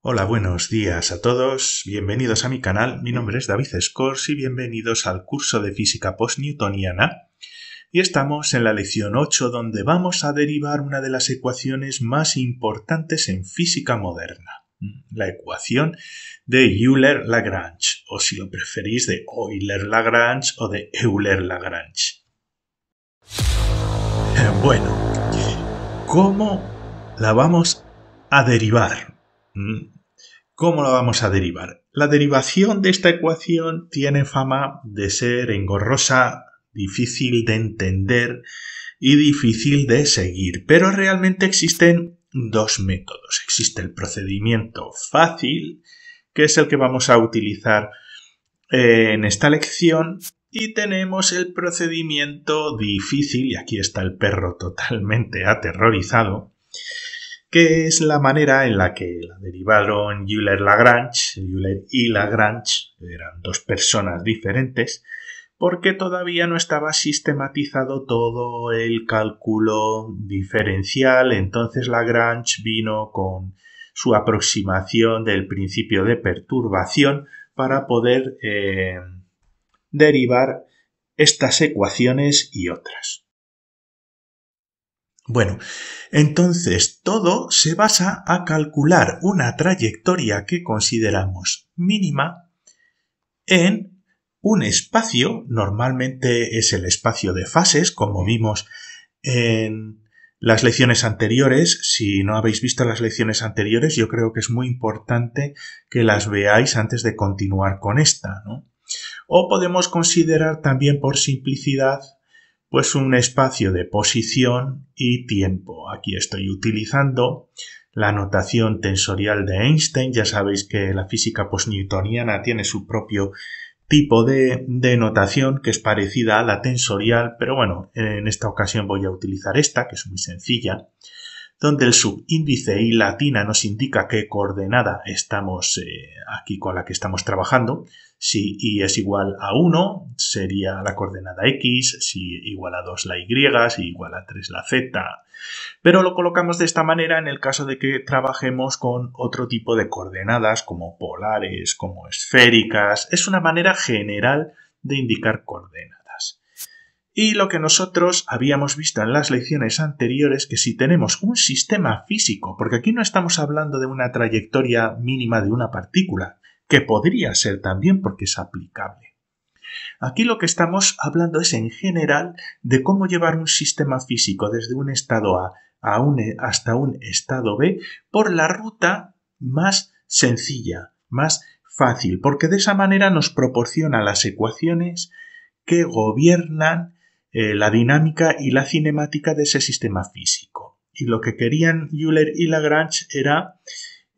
Hola, buenos días a todos, bienvenidos a mi canal, mi nombre es David Scors y bienvenidos al curso de física post-newtoniana. Y estamos en la lección 8 donde vamos a derivar una de las ecuaciones más importantes en física moderna, la ecuación de Euler-Lagrange, o si lo preferís de Euler-Lagrange o de Euler-Lagrange. Eh, bueno, ¿cómo la vamos a derivar? Mm. ¿Cómo lo vamos a derivar? La derivación de esta ecuación tiene fama de ser engorrosa, difícil de entender y difícil de seguir, pero realmente existen dos métodos. Existe el procedimiento fácil, que es el que vamos a utilizar eh, en esta lección, y tenemos el procedimiento difícil, y aquí está el perro totalmente aterrorizado, que es la manera en la que la derivaron Euler Lagrange, Euler y Lagrange, eran dos personas diferentes, porque todavía no estaba sistematizado todo el cálculo diferencial, entonces Lagrange vino con su aproximación del principio de perturbación para poder eh, derivar estas ecuaciones y otras. Bueno, entonces todo se basa a calcular una trayectoria que consideramos mínima en un espacio, normalmente es el espacio de fases, como vimos en las lecciones anteriores. Si no habéis visto las lecciones anteriores, yo creo que es muy importante que las veáis antes de continuar con esta. O podemos considerar también por simplicidad pues un espacio de posición y tiempo. Aquí estoy utilizando la notación tensorial de Einstein. Ya sabéis que la física postnewtoniana tiene su propio tipo de, de, notación que es parecida a la tensorial, pero bueno, en esta ocasión voy a utilizar esta, que es muy sencilla donde el subíndice I latina nos indica qué coordenada estamos eh, aquí con la que estamos trabajando. Si y es igual a 1, sería la coordenada X, si igual a 2 la Y, si igual a 3 la Z. Pero lo colocamos de esta manera en el caso de que trabajemos con otro tipo de coordenadas como polares, como esféricas. Es una manera general de indicar coordenadas. Y lo que nosotros habíamos visto en las lecciones anteriores, que si tenemos un sistema físico, porque aquí no estamos hablando de una trayectoria mínima de una partícula, que podría ser también porque es aplicable. Aquí lo que estamos hablando es en general de cómo llevar un sistema físico desde un estado A a e, hasta un estado B por la ruta más sencilla, más fácil, porque de esa manera nos proporciona las ecuaciones que gobiernan eh, la dinámica y la cinemática de ese sistema físico. Y lo que querían Euler y Lagrange era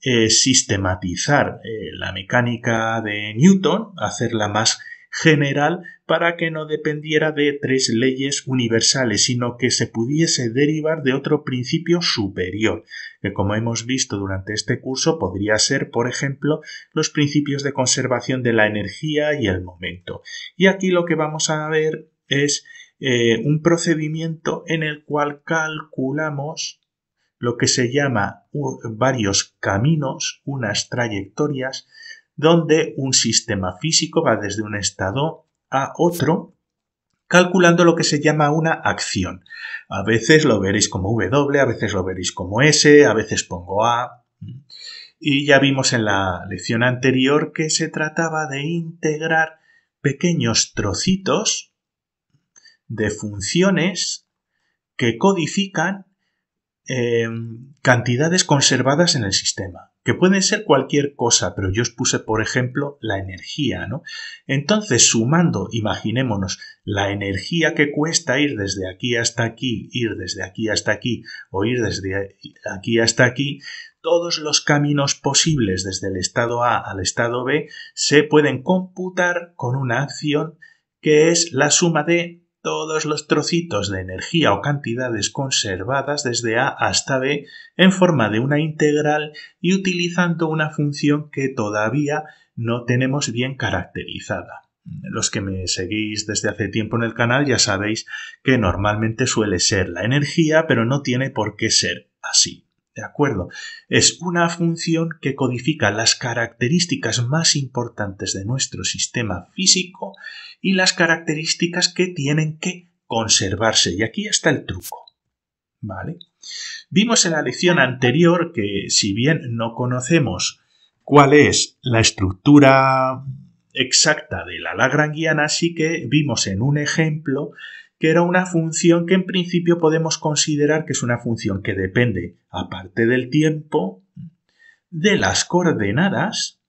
eh, sistematizar eh, la mecánica de Newton, hacerla más general para que no dependiera de tres leyes universales, sino que se pudiese derivar de otro principio superior, que como hemos visto durante este curso podría ser, por ejemplo, los principios de conservación de la energía y el momento. Y aquí lo que vamos a ver es eh, un procedimiento en el cual calculamos lo que se llama varios caminos, unas trayectorias, donde un sistema físico va desde un estado a otro, calculando lo que se llama una acción. A veces lo veréis como W, a veces lo veréis como S, a veces pongo A. Y ya vimos en la lección anterior que se trataba de integrar pequeños trocitos de funciones que codifican em, cantidades conservadas en el sistema, que pueden ser cualquier cosa, pero yo os puse, por ejemplo, la energía, Entonces, sumando, imaginémonos, la energía que cuesta ir desde aquí hasta aquí, ir desde aquí hasta aquí, o ir desde aquí hasta aquí, todos los caminos posibles desde el estado A al estado B se pueden computar con una acción que es la suma de todos los trocitos de energía o cantidades conservadas desde A hasta B en forma de una integral y utilizando una función que todavía no tenemos bien caracterizada. Los que me seguís desde hace tiempo en el canal ya sabéis que normalmente suele ser la energía, pero no tiene por qué ser así. ¿De acuerdo? Es una función que codifica las características más importantes de nuestro sistema físico y las características que tienen que conservarse. Y aquí está el truco. ¿Vale? Vimos en la lección anterior que si bien no conocemos cuál es la estructura exacta de la lagrangiana, sí que vimos en un ejemplo que era una función que en principio podemos considerar que es una función que depende, aparte del tiempo, de las coordenadas,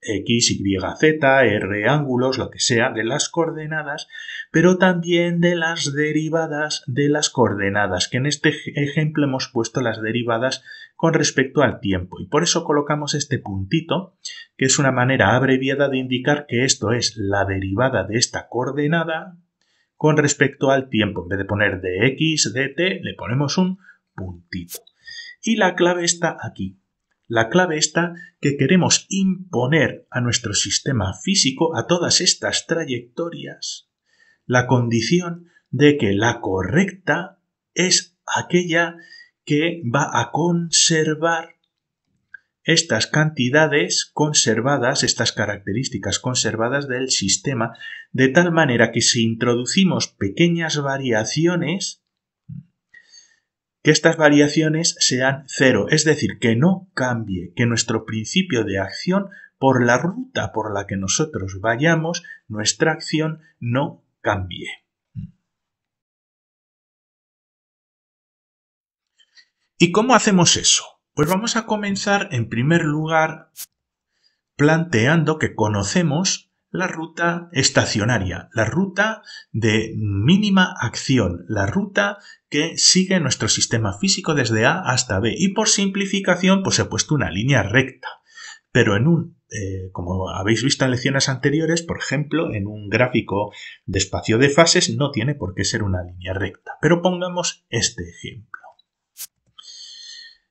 x, y, z, r ángulos, lo que sea, de las coordenadas, pero también de las derivadas de las coordenadas, que en este ejemplo hemos puesto las derivadas con respecto al tiempo. Y por eso colocamos este puntito, que es una manera abreviada de indicar que esto es la derivada de esta coordenada con respecto al tiempo. En vez de poner dx, dt, le ponemos un puntito. Y la clave está aquí. La clave está que queremos imponer a nuestro sistema físico, a todas estas trayectorias, la condición de que la correcta es aquella que va a conservar estas cantidades conservadas, estas características conservadas del sistema, de tal manera que si introducimos pequeñas variaciones, que estas variaciones sean cero, es decir, que no cambie, que nuestro principio de acción, por la ruta por la que nosotros vayamos, nuestra acción no cambie. ¿Y cómo hacemos eso? Pues vamos a comenzar en primer lugar planteando que conocemos la ruta estacionaria, la ruta de mínima acción, la ruta que sigue nuestro sistema físico desde A hasta B y por simplificación pues he puesto una línea recta, pero en un eh, como habéis visto en lecciones anteriores, por ejemplo, en un gráfico de espacio de fases no tiene por qué ser una línea recta. Pero pongamos este ejemplo.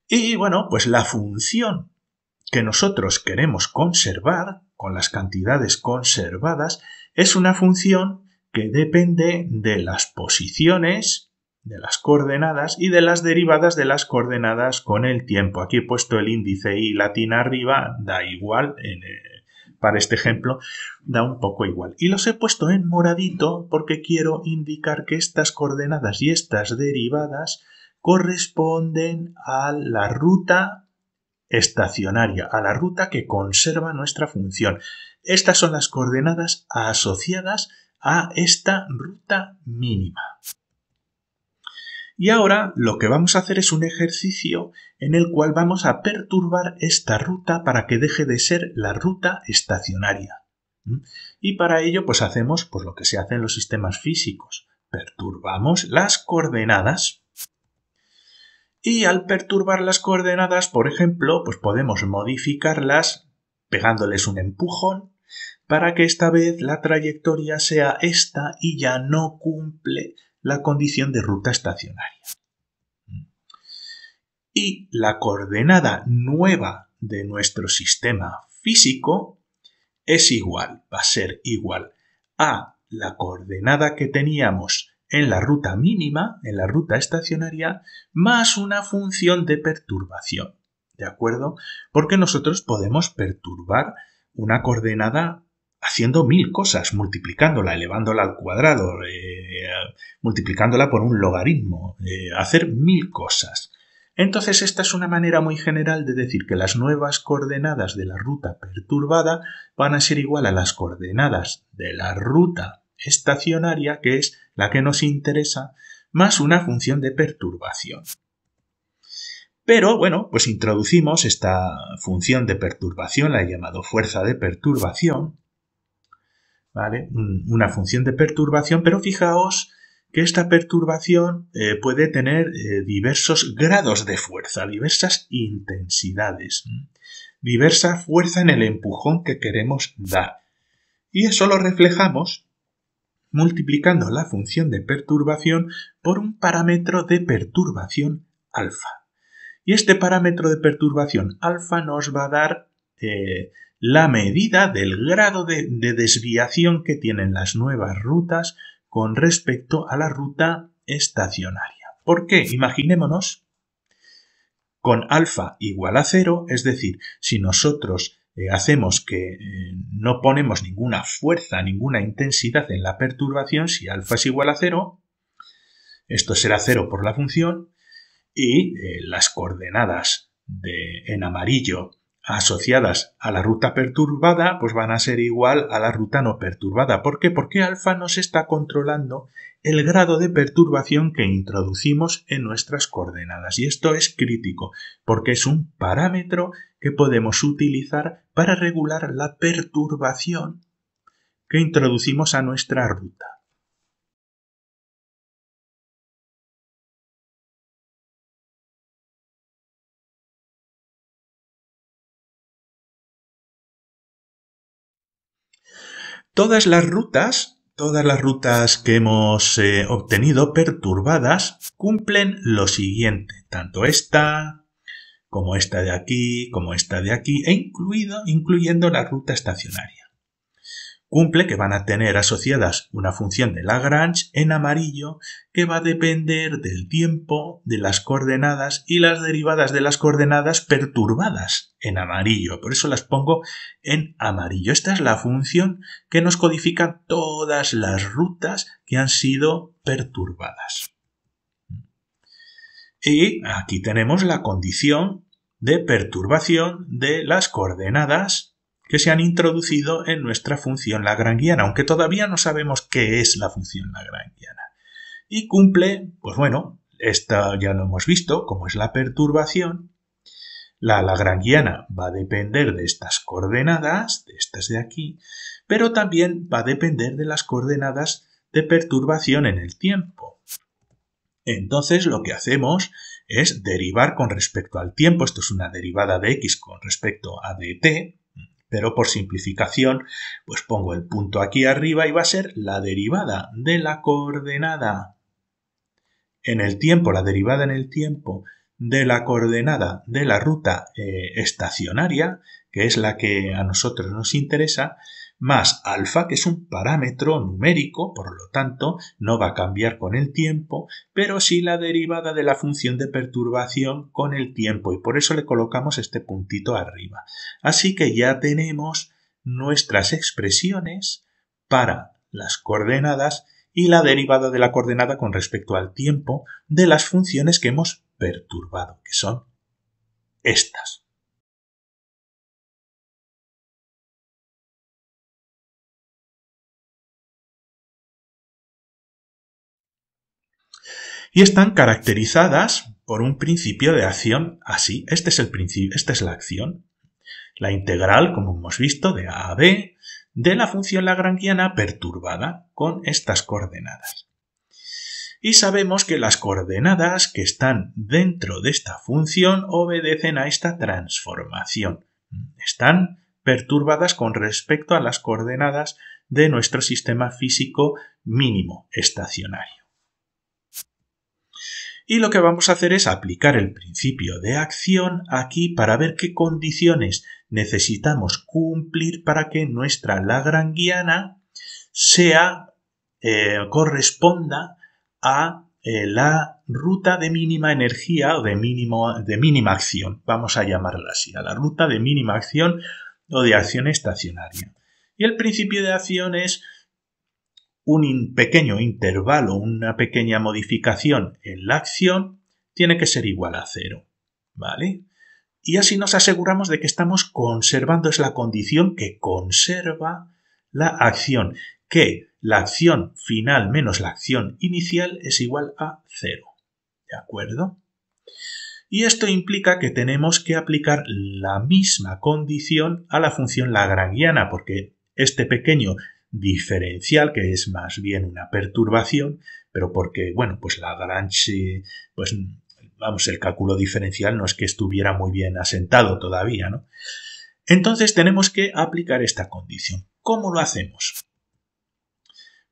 Y bueno, pues la función que nosotros queremos conservar, con las cantidades conservadas, es una función que depende de las posiciones, de las coordenadas y de las derivadas de las coordenadas con el tiempo. Aquí he puesto el índice y latina arriba, da igual, eh, para este ejemplo, da un poco igual. Y los he puesto en moradito porque quiero indicar que estas coordenadas y estas derivadas corresponden a la ruta estacionaria, a la ruta que conserva nuestra función. Estas son las coordenadas asociadas a esta ruta mínima. Y ahora lo que vamos a hacer es un ejercicio en el cual vamos a perturbar esta ruta para que deje de ser la ruta estacionaria. Y para ello pues hacemos pues lo que se hace en los sistemas físicos. Perturbamos las coordenadas y al perturbar las coordenadas, por ejemplo, pues podemos modificarlas pegándoles un empujón para que esta vez la trayectoria sea esta y ya no cumple la condición de ruta estacionaria. Y la coordenada nueva de nuestro sistema físico es igual, va a ser igual a la coordenada que teníamos en la ruta mínima, en la ruta estacionaria, más una función de perturbación. ¿De acuerdo? Porque nosotros podemos perturbar una coordenada haciendo mil cosas, multiplicándola, elevándola al cuadrado, eh, multiplicándola por un logaritmo, eh, hacer mil cosas. Entonces esta es una manera muy general de decir que las nuevas coordenadas de la ruta perturbada van a ser igual a las coordenadas de la ruta estacionaria, que es la que nos interesa, más una función de perturbación. Pero bueno, pues introducimos esta función de perturbación, la he llamado fuerza de perturbación, ¿vale? Una función de perturbación, pero fijaos que esta perturbación eh, puede tener eh, diversos grados de fuerza, diversas intensidades, diversa fuerza en el empujón que queremos dar. Y eso lo reflejamos multiplicando la función de perturbación por un parámetro de perturbación alfa. Y este parámetro de perturbación alfa nos va a dar eh, la medida del grado de, de, desviación que tienen las nuevas rutas con respecto a la ruta estacionaria. ¿Por qué? Imaginémonos con alfa igual a cero, es decir, si nosotros eh, hacemos que eh, no ponemos ninguna fuerza, ninguna intensidad en la perturbación, si alfa es igual a cero, esto será cero por la función, y eh, las coordenadas de, en amarillo asociadas a la ruta perturbada, pues van a ser igual a la ruta no perturbada. ¿Por qué? Porque alfa nos está controlando el grado de perturbación que introducimos en nuestras coordenadas. Y esto es crítico, porque es un parámetro que podemos utilizar para regular la perturbación que introducimos a nuestra ruta. Todas las rutas, todas las rutas que hemos eh, obtenido perturbadas cumplen lo siguiente, tanto esta como esta de aquí, como esta de aquí, e incluido, incluyendo la ruta estacionaria. Cumple que van a tener asociadas una función de Lagrange en amarillo que va a depender del tiempo, de las coordenadas y las derivadas de las coordenadas perturbadas en amarillo. Por eso las pongo en amarillo. Esta es la función que nos codifica todas las rutas que han sido perturbadas. Y aquí tenemos la condición de perturbación de las coordenadas que se han introducido en nuestra función lagrangiana, aunque todavía no sabemos qué es la función lagrangiana. Y cumple, pues bueno, esta ya lo hemos visto, cómo es la perturbación, la lagrangiana va a depender de estas coordenadas, de estas de aquí, pero también va a depender de las coordenadas de perturbación en el tiempo. Entonces lo que hacemos es derivar con respecto al tiempo, esto es una derivada de x con respecto a dt, pero por simplificación, pues pongo el punto aquí arriba y va a ser la derivada de la coordenada en el tiempo, la derivada en el tiempo de la coordenada de la ruta eh, estacionaria, que es la que a nosotros nos interesa, más alfa, que es un parámetro numérico, por lo tanto no va a cambiar con el tiempo, pero sí la derivada de la función de perturbación con el tiempo y por eso le colocamos este puntito arriba. Así que ya tenemos nuestras expresiones para las coordenadas y la derivada de la coordenada con respecto al tiempo de las funciones que hemos perturbado, que son estas. y están caracterizadas por un principio de acción así. Este es el principio, esta es la acción. La integral, como hemos visto, de A a B de la función lagrangiana perturbada con estas coordenadas. Y sabemos que las coordenadas que están dentro de esta función obedecen a esta transformación. Están perturbadas con respecto a las coordenadas de nuestro sistema físico mínimo estacionario y lo que vamos a hacer es aplicar el principio de acción aquí para ver qué condiciones necesitamos cumplir para que nuestra lagrangiana sea eh, corresponda a eh, la ruta de mínima energía o de, mínimo, de mínima acción, vamos a llamarla así, a la ruta de mínima acción o de acción estacionaria. Y el principio de acción es un pequeño intervalo, una pequeña modificación en la acción, tiene que ser igual a cero. ¿Vale? Y así nos aseguramos de que estamos conservando, es la condición que conserva la acción, que la acción final menos la acción inicial es igual a cero. ¿De acuerdo? Y esto implica que tenemos que aplicar la misma condición a la función lagrangiana, porque este pequeño diferencial, que es más bien una perturbación, pero porque, bueno, pues la Lagrange, pues vamos, el cálculo diferencial no es que estuviera muy bien asentado todavía, ¿no? Entonces tenemos que aplicar esta condición. ¿Cómo lo hacemos?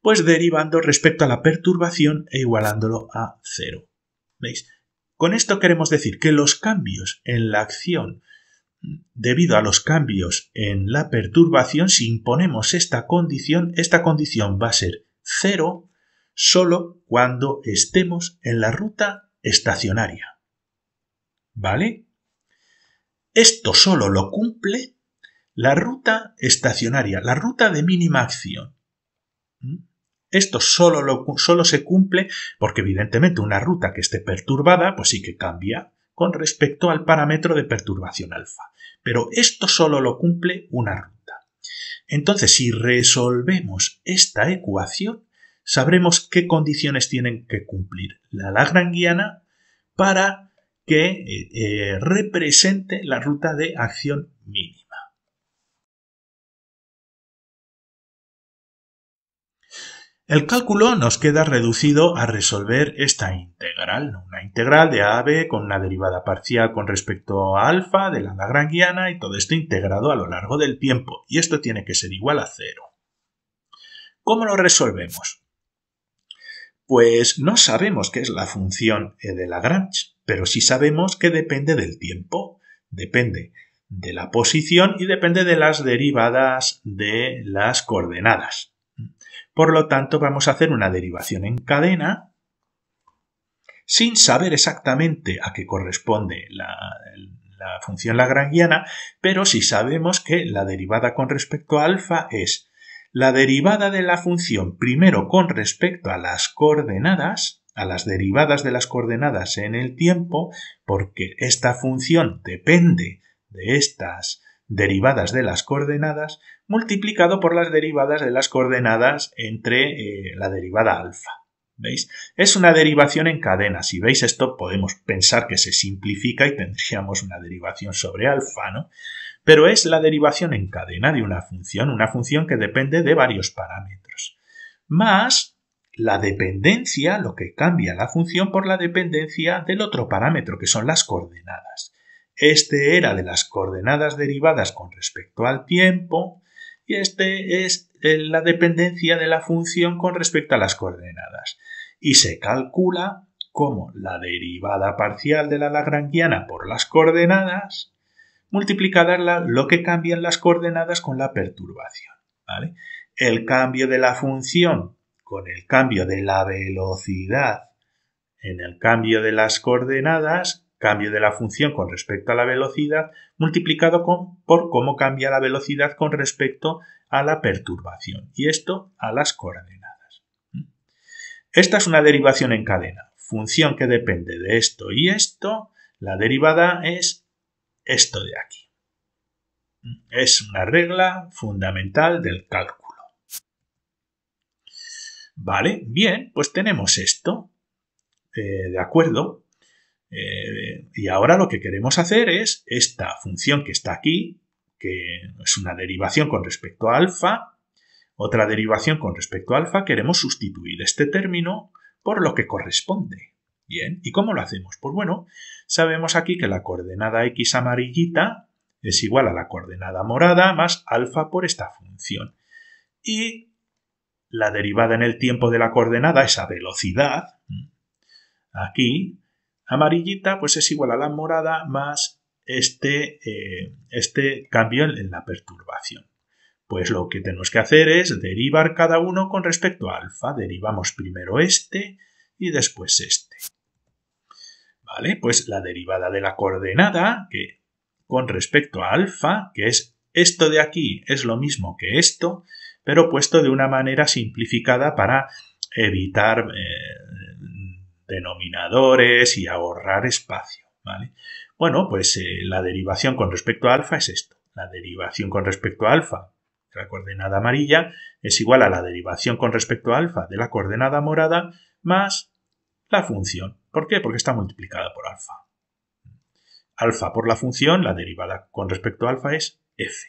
Pues derivando respecto a la perturbación e igualándolo a cero. ¿Veis? Con esto queremos decir que los cambios en la acción debido a los cambios en la perturbación, si imponemos esta condición, esta condición va a ser cero solo cuando estemos en la ruta estacionaria. ¿Vale? Esto solo lo cumple la ruta estacionaria, la ruta de mínima acción. ¿Mm? Esto solo, solo se cumple porque evidentemente una ruta que esté perturbada, pues sí que cambia, con respecto al parámetro de perturbación alfa. Pero esto solo lo cumple una ruta. Entonces, si resolvemos esta ecuación, sabremos qué condiciones tienen que cumplir la lagrangiana para que eh, eh, represente la ruta de acción mínima. El cálculo nos queda reducido a resolver esta integral, una integral de a con una derivada parcial con respecto a alfa de la lagrangiana y todo esto integrado a lo largo del tiempo, y esto tiene que ser igual a cero. ¿Cómo lo resolvemos? Pues no sabemos qué es la función e de Lagrange, pero sí sabemos que depende del tiempo, depende de la posición y depende de las derivadas de las coordenadas. Por lo tanto, vamos a hacer una derivación en cadena sin saber exactamente a qué corresponde la, función lagrangiana, pero sí sabemos que la derivada con respecto a alfa es la derivada de la función primero con respecto a las coordenadas, a las derivadas de las coordenadas en el tiempo, porque esta función depende de estas derivadas de las coordenadas multiplicado por las derivadas de las coordenadas entre eh, la derivada alfa. ¿Veis? Es una derivación en cadena. Si veis esto, podemos pensar que se simplifica y tendríamos una derivación sobre alfa, ¿no? Pero es la derivación en cadena de una función, una función que depende de varios parámetros. Más la dependencia, lo que cambia la función por la dependencia del otro parámetro, que son las coordenadas este era de las coordenadas derivadas con respecto al tiempo y este es eh, la dependencia de la función con respecto a las coordenadas. Y se calcula como la derivada parcial de la lagrangiana por las coordenadas multiplicada lo que cambian las coordenadas con la perturbación. El cambio de la función con el cambio de la velocidad en el cambio de las coordenadas cambio de la función con respecto a la velocidad multiplicado por cómo cambia la velocidad con respecto a la perturbación y esto a las coordenadas. Esta es una derivación en cadena. Función que depende de esto y esto, la derivada es esto de aquí. Es una regla fundamental del cálculo. Vale, bien, pues tenemos esto. Eh, de acuerdo, eh, y ahora lo que queremos hacer es esta función que está aquí, que es una derivación con respecto a alfa, otra derivación con respecto a alfa, queremos sustituir este término por lo que corresponde. Bien, ¿y cómo lo hacemos? Pues bueno, sabemos aquí que la coordenada x amarillita es igual a la coordenada morada más alfa por esta función. Y la derivada en el tiempo de la coordenada, esa velocidad, aquí, amarillita, pues es igual a la morada más este, eh, este cambio en la perturbación. Pues lo que tenemos que hacer es derivar cada uno con respecto a alfa. Derivamos primero este y después este. ¿Vale? Pues la derivada de la coordenada, que con respecto a alfa, que es esto de aquí, es lo mismo que esto, pero puesto de una manera simplificada para evitar eh, denominadores y ahorrar espacio. ¿vale? Bueno, pues eh, la derivación con respecto a alfa es esto. La derivación con respecto a alfa de la coordenada amarilla es igual a la derivación con respecto a alfa de la coordenada morada más la función. ¿Por qué? Porque está multiplicada por alfa. Alfa por la función, la derivada con respecto a alfa es f.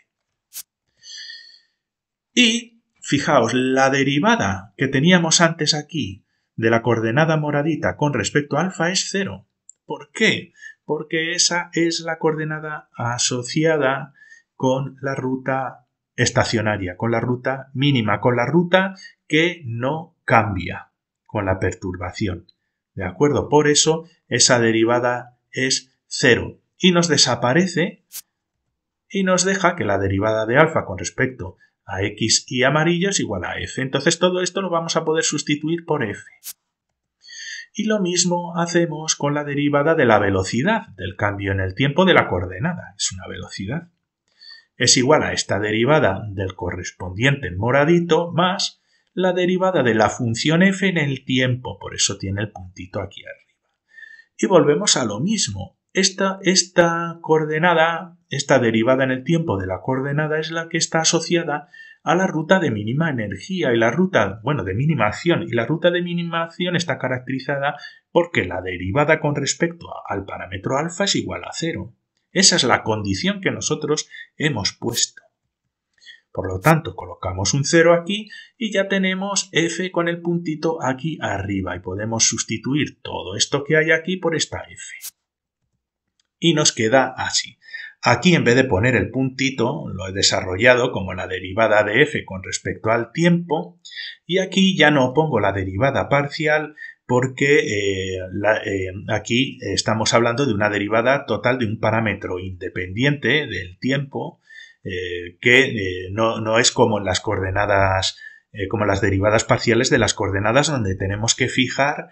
Y fijaos, la derivada que teníamos antes aquí de la coordenada moradita con respecto a alfa es cero. ¿Por qué? Porque esa es la coordenada asociada con la ruta estacionaria, con la ruta mínima, con la ruta que no cambia con la perturbación. ¿De acuerdo? Por eso esa derivada es cero y nos desaparece y nos deja que la derivada de alfa con respecto a x y amarillo es igual a f. Entonces todo esto lo vamos a poder sustituir por f. Y lo mismo hacemos con la derivada de la velocidad del cambio en el tiempo de la coordenada. Es una velocidad. Es igual a esta derivada del correspondiente moradito más la derivada de la función f en el tiempo. Por eso tiene el puntito aquí arriba. Y volvemos a lo mismo esta, coordenada, esta derivada en el tiempo de la coordenada es la que está asociada a la ruta de mínima energía y la ruta, bueno, de mínima acción. Y la ruta de mínima acción está caracterizada porque la derivada con respecto al parámetro alfa es igual a cero. Esa es la condición que nosotros hemos puesto. Por lo tanto, colocamos un cero aquí y ya tenemos f con el puntito aquí arriba y podemos sustituir todo esto que hay aquí por esta f y nos queda así. Aquí en vez de poner el puntito, lo he desarrollado como la derivada de f con respecto al tiempo y aquí ya no pongo la derivada parcial porque eh, eh, aquí estamos hablando de una derivada total de un parámetro independiente del tiempo eh, que no, no, es como las coordenadas como las derivadas parciales de las coordenadas donde tenemos que fijar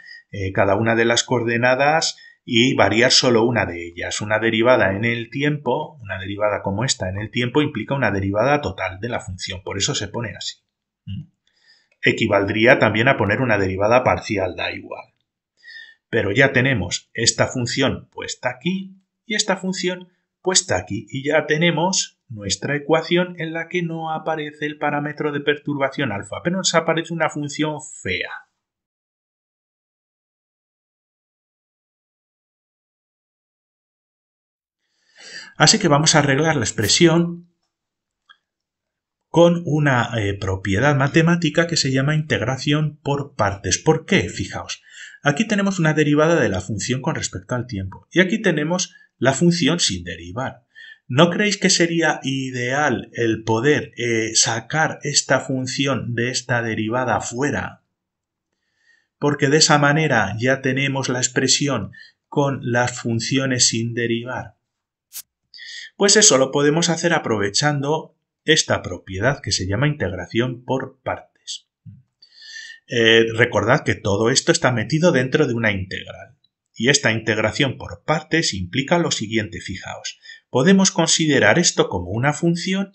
cada una de las coordenadas y variar solo una de ellas. Una derivada en el tiempo, una derivada como esta en el tiempo, implica una derivada total de la función, por eso se pone así. ¿Mm? Equivaldría también a poner una derivada parcial, da igual. Pero ya tenemos esta función puesta aquí y esta función puesta aquí y ya tenemos nuestra ecuación en la que no aparece el parámetro de perturbación alfa, pero nos aparece una función fea. Así que vamos a arreglar la expresión con una eh, propiedad matemática que se llama integración por partes. ¿Por qué? Fijaos. Aquí tenemos una derivada de la función con respecto al tiempo y aquí tenemos la función sin derivar. ¿No creéis que sería ideal el poder eh, sacar esta función de esta derivada fuera? Porque de esa manera ya tenemos la expresión con las funciones sin derivar. Pues eso lo podemos hacer aprovechando esta propiedad que se llama integración por partes. Eh, recordad que todo esto está metido dentro de una integral. Y esta integración por partes implica lo siguiente, fijaos. Podemos considerar esto como una función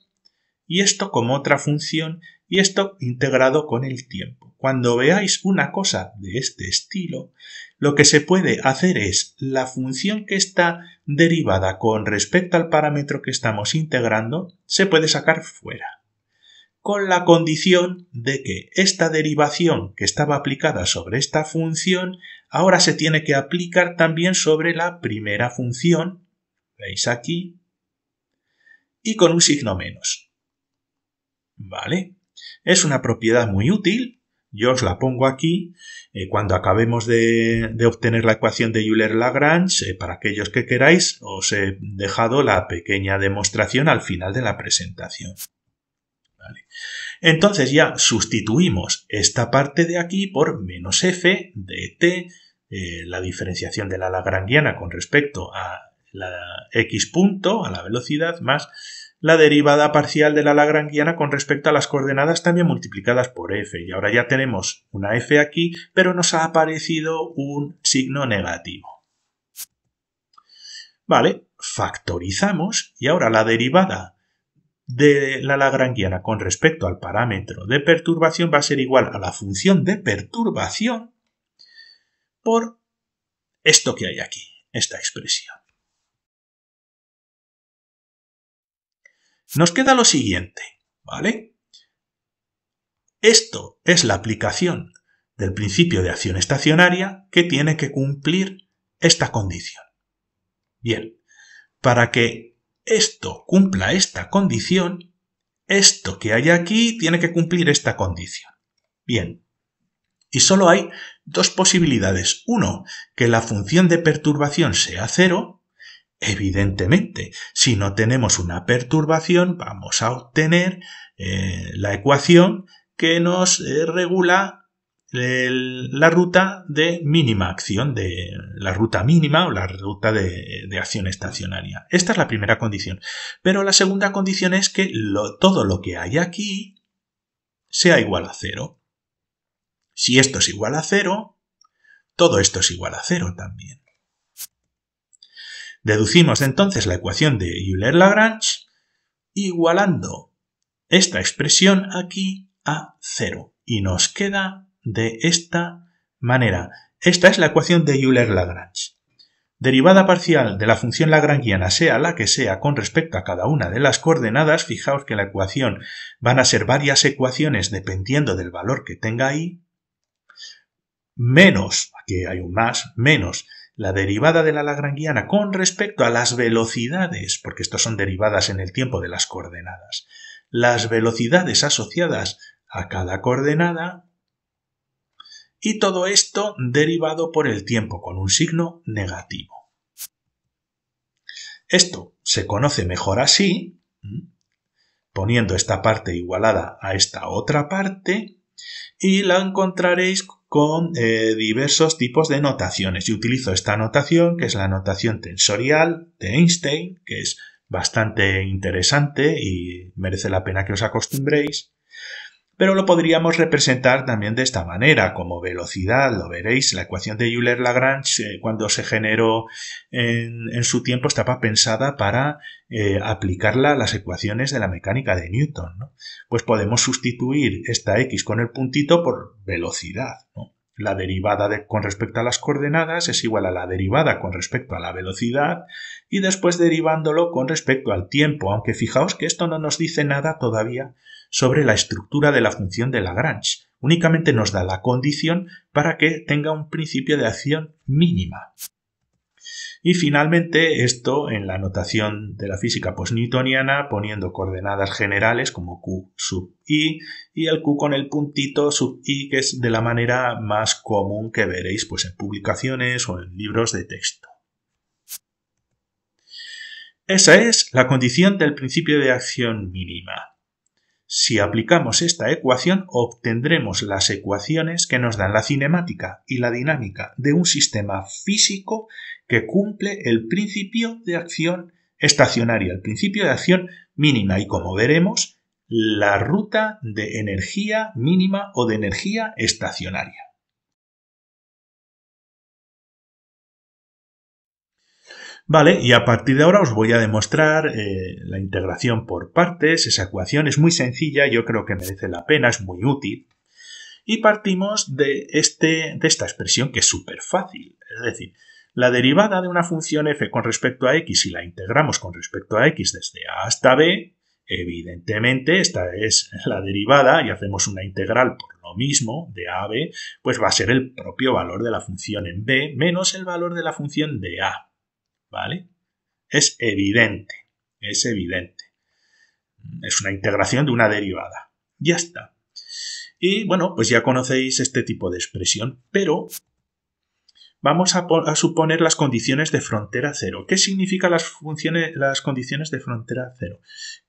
y esto como otra función y esto integrado con el tiempo. Cuando veáis una cosa de este estilo, lo que se puede hacer es la función que está derivada con respecto al parámetro que estamos integrando, se puede sacar fuera, con la condición de que esta derivación que estaba aplicada sobre esta función ahora se tiene que aplicar también sobre la primera función, veis aquí, y con un signo menos. ¿Vale? Es una propiedad muy útil, yo os la pongo aquí. Eh, cuando acabemos de, obtener la ecuación de Euler-Lagrange, eh, para aquellos que queráis, os he dejado la pequeña demostración al final de la presentación. Entonces ya sustituimos esta parte de aquí por menos f de t, eh, la diferenciación de la lagrangiana con respecto a la x punto, a la velocidad, más la derivada parcial de la lagrangiana con respecto a las coordenadas también multiplicadas por f. Y ahora ya tenemos una f aquí, pero nos ha aparecido un signo negativo. Vale, factorizamos y ahora la derivada de la lagrangiana con respecto al parámetro de perturbación va a ser igual a la función de perturbación por esto que hay aquí, esta expresión. Nos queda lo siguiente, ¿vale? Esto es la aplicación del principio de acción estacionaria que tiene que cumplir esta condición. Bien, para que esto cumpla esta condición, esto que hay aquí tiene que cumplir esta condición. Bien, y solo hay dos posibilidades. Uno, que la función de perturbación sea cero, Evidentemente, si no tenemos una perturbación, vamos a obtener eh, la ecuación que nos eh, regula la ruta de mínima acción, de la ruta mínima o la ruta de, acción estacionaria. Esta es la primera condición. Pero la segunda condición es que todo lo que hay aquí sea igual a cero. Si esto es igual a cero, todo esto es igual a cero también. Deducimos entonces la ecuación de Euler-Lagrange igualando esta expresión aquí a cero. Y nos queda de esta manera. Esta es la ecuación de Euler-Lagrange. Derivada parcial de la función lagrangiana sea la que sea con respecto a cada una de las coordenadas, fijaos que la ecuación van a ser varias ecuaciones dependiendo del valor que tenga ahí. menos, aquí hay un más, menos la derivada de la lagrangiana con respecto a las velocidades, porque estas son derivadas en el tiempo de las coordenadas, las velocidades asociadas a cada coordenada y todo esto derivado por el tiempo con un signo negativo. Esto se conoce mejor así, poniendo esta parte igualada a esta otra parte, y la encontraréis con eh, diversos tipos de notaciones. Yo utilizo esta notación, que es la notación tensorial de Einstein, que es bastante interesante y merece la pena que os acostumbréis pero lo podríamos representar también de esta manera, como velocidad, lo veréis, la ecuación de Euler-Lagrange eh, cuando se generó en, su tiempo estaba pensada para eh, aplicarla a las ecuaciones de la mecánica de Newton. Pues podemos sustituir esta x con el puntito por velocidad. La derivada con respecto a las coordenadas es igual a la derivada con respecto a la velocidad y después derivándolo con respecto al tiempo, aunque fijaos que esto no nos dice nada todavía sobre la estructura de la función de Lagrange. Únicamente nos da la condición para que tenga un principio de acción mínima. Y finalmente, esto en la notación de la física post-newtoniana poniendo coordenadas generales como Q sub i y el Q con el puntito sub i, que es de la manera más común que veréis pues, en publicaciones o en libros de texto. Esa es la condición del principio de acción mínima. Si aplicamos esta ecuación obtendremos las ecuaciones que nos dan la cinemática y la dinámica de un sistema físico que cumple el principio de acción estacionaria, el principio de acción mínima y como veremos, la ruta de energía mínima o de energía estacionaria. Vale, y a partir de ahora os voy a demostrar eh, la integración por partes, esa ecuación es muy sencilla, yo creo que merece la pena, es muy útil. Y partimos de, este, de esta expresión que es súper fácil, es decir, la derivada de una función f con respecto a x y la integramos con respecto a x desde a hasta b, evidentemente esta es la derivada y hacemos una integral por lo mismo de a a b, pues va a ser el propio valor de la función en b menos el valor de la función de a. ¿vale? Es evidente, es evidente. Es una integración de una derivada. Ya está. Y bueno, pues ya conocéis este tipo de expresión, pero vamos a, suponer las condiciones de frontera cero. ¿Qué significa las, las condiciones de frontera cero?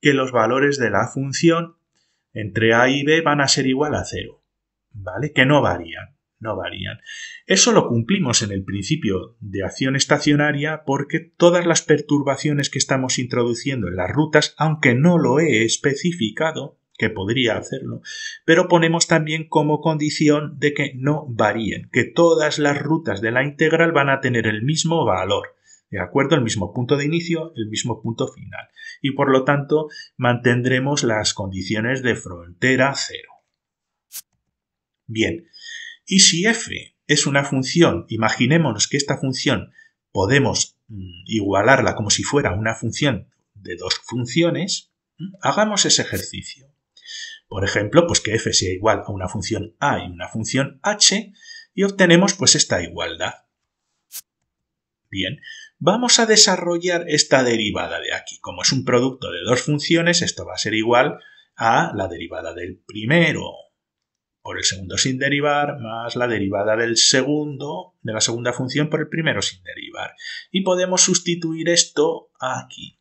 Que los valores de la función entre a y b van a ser igual a cero, ¿vale? Que no varían no varían. Eso lo cumplimos en el principio de acción estacionaria porque todas las perturbaciones que estamos introduciendo en las rutas, aunque no lo he especificado, que podría hacerlo, pero ponemos también como condición de que no varíen, que todas las rutas de la integral van a tener el mismo valor, ¿de acuerdo? El mismo punto de inicio, el mismo punto final, y por lo tanto mantendremos las condiciones de frontera cero. Bien, y si f es una función, imaginémonos que esta función podemos mm, igualarla como si fuera una función de dos funciones, mm, hagamos ese ejercicio. Por ejemplo, pues que f sea igual a una función a y una función h y obtenemos pues esta igualdad. Bien, vamos a desarrollar esta derivada de aquí. Como es un producto de dos funciones, esto va a ser igual a la derivada del primero por el segundo sin derivar más la derivada del segundo de la segunda función por el primero sin derivar. Y podemos sustituir esto aquí.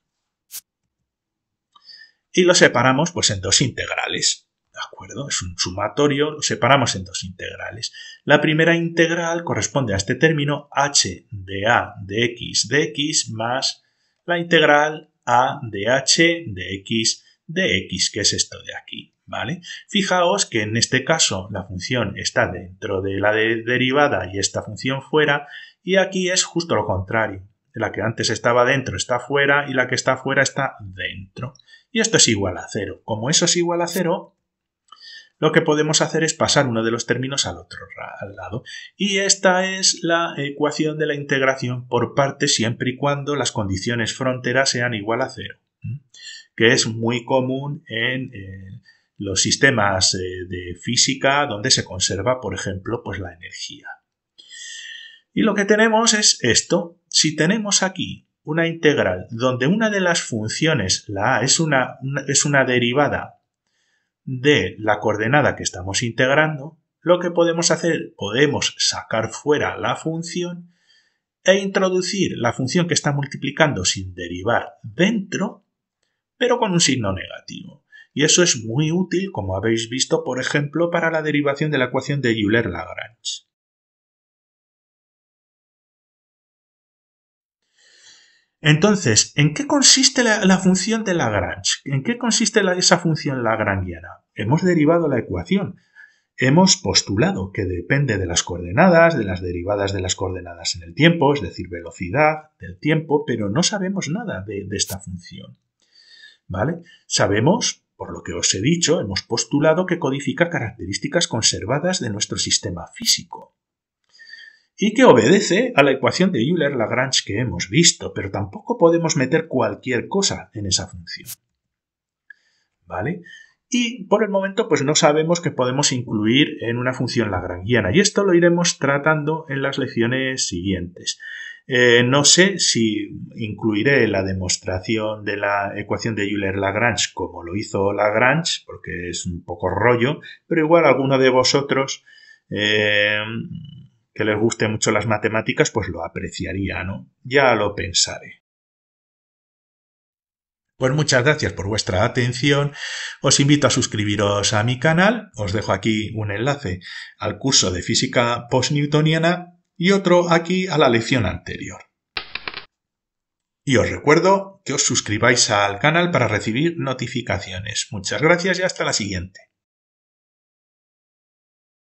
Y lo separamos pues en dos integrales. ¿De acuerdo? Es un sumatorio, lo separamos en dos integrales. La primera integral corresponde a este término h de a de x de x más la integral a de h de x de x, que es esto de aquí. ¿vale? Fijaos que en este caso la función está dentro de la derivada y esta función fuera, y aquí es justo lo contrario. La que antes estaba dentro está fuera y la que está fuera está dentro. Y esto es igual a cero. Como eso es igual a cero, lo que podemos hacer es pasar uno de los términos al otro al lado. Y esta es la ecuación de la integración por parte siempre y cuando las condiciones fronteras sean igual a cero, que es muy común en, los sistemas eh, de física donde se conserva, por ejemplo, pues la energía. Y lo que tenemos es esto. Si tenemos aquí una integral donde una de las funciones, la a, es una, es una derivada de la coordenada que estamos integrando, lo que podemos hacer, podemos sacar fuera la función e introducir la función que está multiplicando sin derivar dentro, pero con un signo negativo y eso es muy útil, como habéis visto, por ejemplo, para la derivación de la ecuación de Euler-Lagrange. Entonces, ¿en qué consiste la, función de Lagrange? ¿En qué consiste esa función lagrangiana? Hemos derivado la ecuación. Hemos postulado que depende de las coordenadas, de las derivadas de las coordenadas en el tiempo, es decir, velocidad del tiempo, pero no sabemos nada de, de esta función. ¿Vale? Sabemos por lo que os he dicho, hemos postulado que codifica características conservadas de nuestro sistema físico y que obedece a la ecuación de Euler-Lagrange que hemos visto, pero tampoco podemos meter cualquier cosa en esa función. ¿Vale? y por el momento pues no sabemos que podemos incluir en una función lagrangiana y esto lo iremos tratando en las lecciones siguientes. Eh, no sé si incluiré la demostración de la ecuación de Euler-Lagrange como lo hizo Lagrange, porque es un poco rollo, pero igual alguno de vosotros eh, que les guste mucho las matemáticas, pues lo apreciaría, ¿no? Ya lo pensaré. Pues muchas gracias por vuestra atención. Os invito a suscribiros a mi canal. Os dejo aquí un enlace al curso de física postnewtoniana y otro aquí a la lección anterior. Y os recuerdo que os suscribáis al canal para recibir notificaciones. Muchas gracias y hasta la siguiente.